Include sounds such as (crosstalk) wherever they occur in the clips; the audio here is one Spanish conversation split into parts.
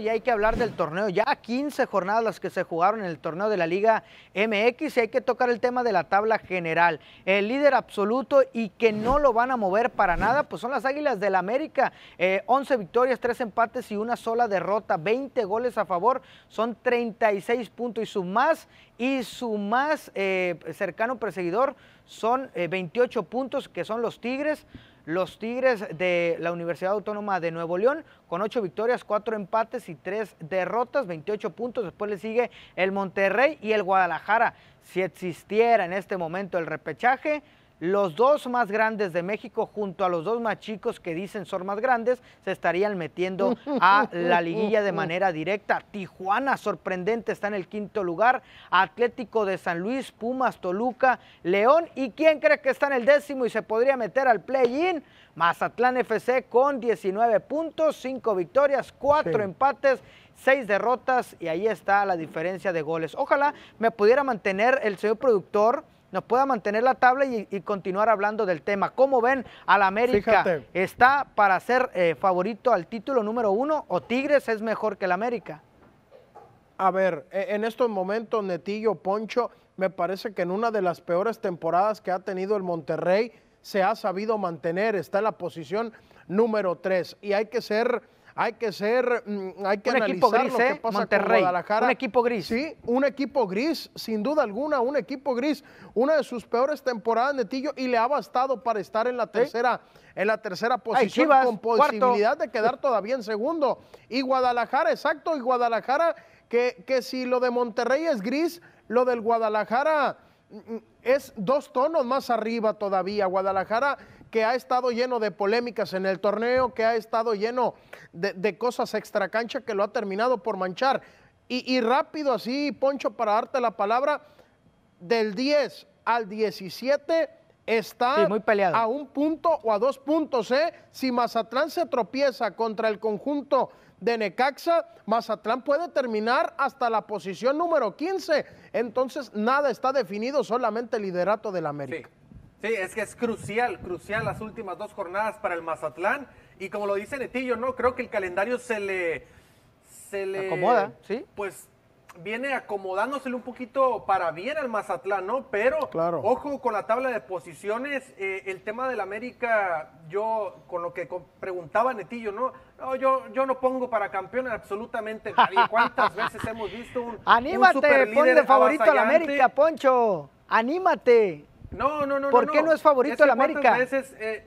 Y hay que hablar del torneo, ya 15 jornadas las que se jugaron en el torneo de la Liga MX y hay que tocar el tema de la tabla general. El líder absoluto y que no lo van a mover para nada, pues son las Águilas del la América. 11 eh, victorias, 3 empates y una sola derrota, 20 goles a favor, son 36 puntos y su más y su más eh, cercano perseguidor son 28 eh, puntos que son los Tigres. Los Tigres de la Universidad Autónoma de Nuevo León con ocho victorias, cuatro empates y tres derrotas, 28 puntos. Después le sigue el Monterrey y el Guadalajara. Si existiera en este momento el repechaje, los dos más grandes de México junto a los dos más chicos que dicen son más grandes se estarían metiendo a la liguilla de manera directa. Tijuana, sorprendente, está en el quinto lugar. Atlético de San Luis, Pumas, Toluca, León. ¿Y quién cree que está en el décimo y se podría meter al play-in? Mazatlán FC con 19 puntos, 5 victorias, 4 empates seis derrotas y ahí está la diferencia de goles. Ojalá me pudiera mantener el señor productor nos pueda mantener la tabla y, continuar hablando del tema. ¿Cómo ven a la América? ¿Está para ser eh, favorito al título número uno o Tigres es mejor que la América? A ver, e, en estos momentos, Netillo, Poncho, me parece que en una de las peores temporadas que ha tenido el Monterrey se ha sabido mantener, está en la posición número tres y hay que ser hay que ser, mm, hay que un analizar lo que ¿eh? pasa Guadalajara. Un equipo gris. Sí, un equipo gris, sin duda alguna, un equipo gris. Una de sus peores temporadas, Netillo, y le ha bastado para estar en la tercera, en la tercera posición, con posibilidad de quedar todavía en segundo. Y Guadalajara, exacto, y Guadalajara, que, que si lo de Monterrey es gris, lo del Guadalajara es dos tonos más arriba todavía. Guadalajara que ha estado lleno de polémicas en el torneo, que ha estado lleno de, de cosas extracancha que lo ha terminado por manchar. Y, rápido así, Poncho, para darte la palabra, del 10 al 17 está a un punto o a dos puntos. ¿eh? Si Mazatlán se tropieza contra el conjunto de Necaxa, Mazatlán puede terminar hasta la posición número 15. Entonces, nada está definido, solamente el liderato del América. Sí. es que es crucial, crucial las últimas dos jornadas para el Mazatlán. Y como lo dice Netillo, no creo que el calendario se le. Se le acomoda, ¿sí? Pues viene acomodándoselo un poquito para bien al Mazatlán, ¿no? Pero ojo con la tabla de posiciones. Eh, el tema del América, yo con lo que preguntaba Netillo, ¿no? No, yo, yo no pongo para campeón absolutamente nadie. (laughs) ¿Cuántas veces hemos visto un. Anímate, ponle favorito al América, Poncho. Anímate. No, no, no. ¿Por qué no, es favorito al América? Veces, eh,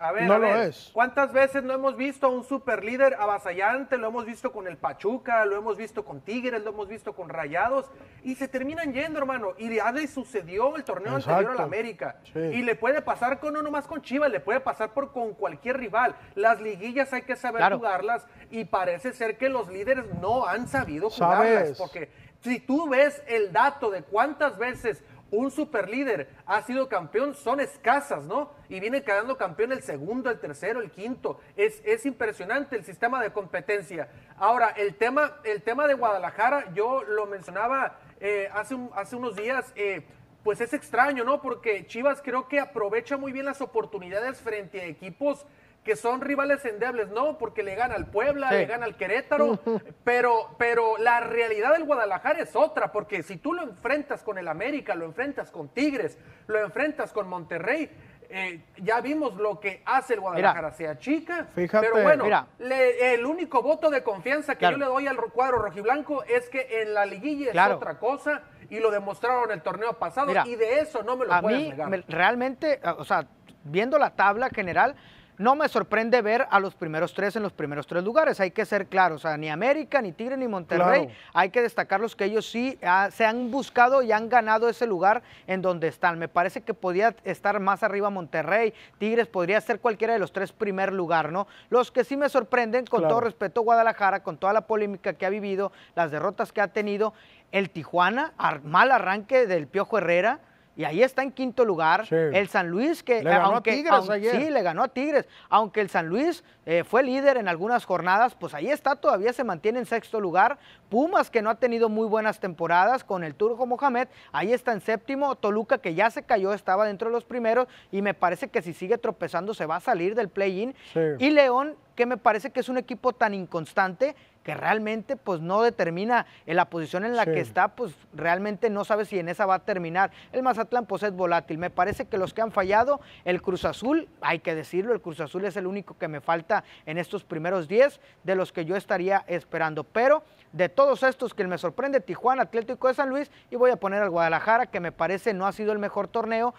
a ver, es. ¿Cuántas veces no hemos visto a un superlíder avasallante? Lo hemos visto con el Pachuca, lo hemos visto con Tigres, lo hemos visto con Rayados. Y se terminan yendo, hermano. Y ya le sucedió el torneo anterior al América. Y le puede pasar con uno más con Chivas, le puede pasar por con cualquier rival. Las liguillas hay que saber jugarlas. Y parece ser que los líderes no han sabido jugarlas. Porque si tú ves el dato de cuántas veces un super líder, ha sido campeón, son escasas, ¿no? Y viene quedando campeón el segundo, el tercero, el quinto. Es, es impresionante el sistema de competencia. Ahora, el tema, el tema de Guadalajara, yo lo mencionaba eh, hace, hace unos días, eh, pues es extraño, ¿no? Porque Chivas creo que aprovecha muy bien las oportunidades frente a equipos que son rivales endebles, no, porque le gana al Puebla, le gana al Querétaro, (laughs) pero, pero la realidad del Guadalajara es otra, porque si tú lo enfrentas con el América, lo enfrentas con Tigres, lo enfrentas con Monterrey, eh, ya vimos lo que hace el Guadalajara, sea chica, pero bueno, el único voto de confianza que yo le doy al cuadro rojiblanco es que en la liguilla es otra cosa y lo demostraron el torneo pasado y de eso no me lo a puedes negar. realmente, o sea, viendo la tabla general, no me sorprende ver a los primeros tres en los primeros tres lugares, hay que ser claros, ni América, ni Tigre, ni Monterrey, hay que destacarlos que ellos sí ah, se han buscado y han ganado ese lugar en donde están. Me parece que podía estar más arriba Monterrey, Tigres, podría ser cualquiera de los tres primer lugar, ¿no? Los que sí me sorprenden, con todo respeto, Guadalajara, con toda la polémica que ha vivido, las derrotas que ha tenido, el Tijuana, mal arranque del Piojo Herrera, y ahí está en quinto lugar el San Luis que le ganó a Tigres sí le ganó a Tigres aunque el San Luis eh, fue líder en algunas jornadas pues ahí está todavía se mantiene en sexto lugar Pumas que no ha tenido muy buenas temporadas con el Turco Mohamed ahí está en séptimo Toluca que ya se cayó estaba dentro de los primeros y me parece que si sigue tropezando se va a salir del play-in y León que me parece que es un equipo tan inconstante que realmente pues no determina en la posición en la que está, pues realmente no sabe si en esa va a terminar. El Mazatlán pues es volátil. Me parece que los que han fallado, el Cruz Azul, hay que decirlo, el Cruz Azul es el único que me falta en estos primeros 10 de los que yo estaría esperando. Pero de todos estos que me sorprende, Tijuana, Atlético de San Luis, y voy a poner al Guadalajara, que me parece no ha sido el mejor torneo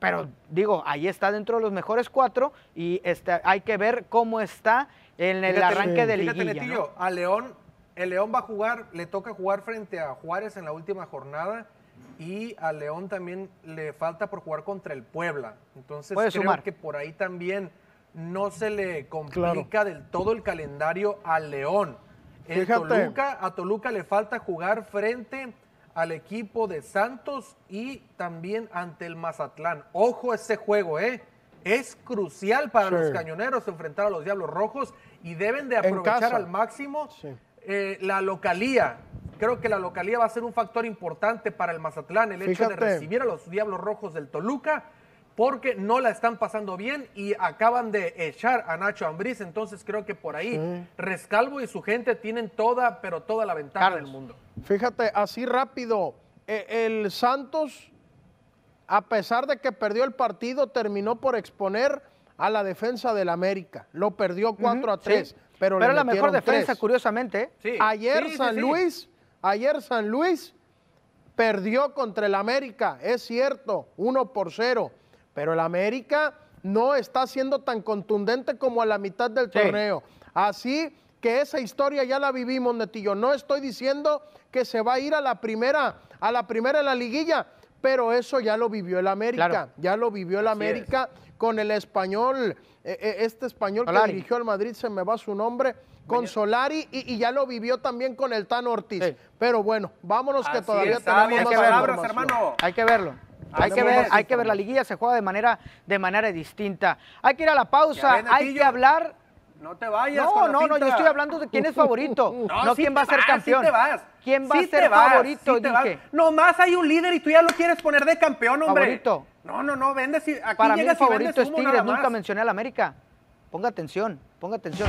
pero digo, ahí está dentro de los mejores cuatro y este, hay que ver cómo está en el arranque del Fíjate, a León, el León va a jugar, le toca jugar frente a Juárez en la última jornada y a León también le falta por jugar contra el Puebla. Entonces creo que por ahí también no se le complica del todo el calendario a León. a Toluca le falta jugar frente al equipo de Santos y también ante el Mazatlán. Ojo ese juego, ¿eh? Es crucial para los cañoneros enfrentar a los Diablos Rojos y deben de aprovechar al máximo eh, la localía. Creo que la localía va a ser un factor importante para el Mazatlán, el hecho de recibir a los Diablos Rojos del Toluca porque no la están pasando bien y acaban de echar a Nacho Ambriz, entonces creo que por ahí Rescalvo y su gente tienen toda, pero toda la ventaja del mundo. Fíjate, así rápido, e, el Santos, a pesar de que perdió el partido, terminó por exponer a la defensa del América. Lo perdió 4 a 3, pero, la mejor defensa, curiosamente. ¿eh? Ayer San Luis, ayer San Luis perdió contra el América, es cierto, 1 por 0 pero el América no está siendo tan contundente como a la mitad del torneo. Así que esa historia ya la vivimos, Netillo. No estoy diciendo que se va a ir a la primera, a la primera de la liguilla, pero eso ya lo vivió el América. Ya lo vivió el América con el español, eh, eh, este español que dirigió al Madrid, se me va su nombre, con Solari, y, ya lo vivió también con el Tan Ortiz. Pero bueno, vámonos que todavía tenemos más palabras, hermano. Hay que verlo. Hay que, ver, la liguilla se juega de manera, de manera distinta. Hay que ir a la pausa, hay que hablar. No te vayas. No, no, no, yo estoy hablando de quién es favorito, (laughs) no, quién va a ser campeón. ¿Quién va a ser favorito? No Nomás hay un líder y tú ya lo quieres poner de campeón, hombre. Favorito. No, no, no, Vende Si, aquí Para mí el favorito es Tigres, nunca mencioné al América. Ponga atención, ponga atención.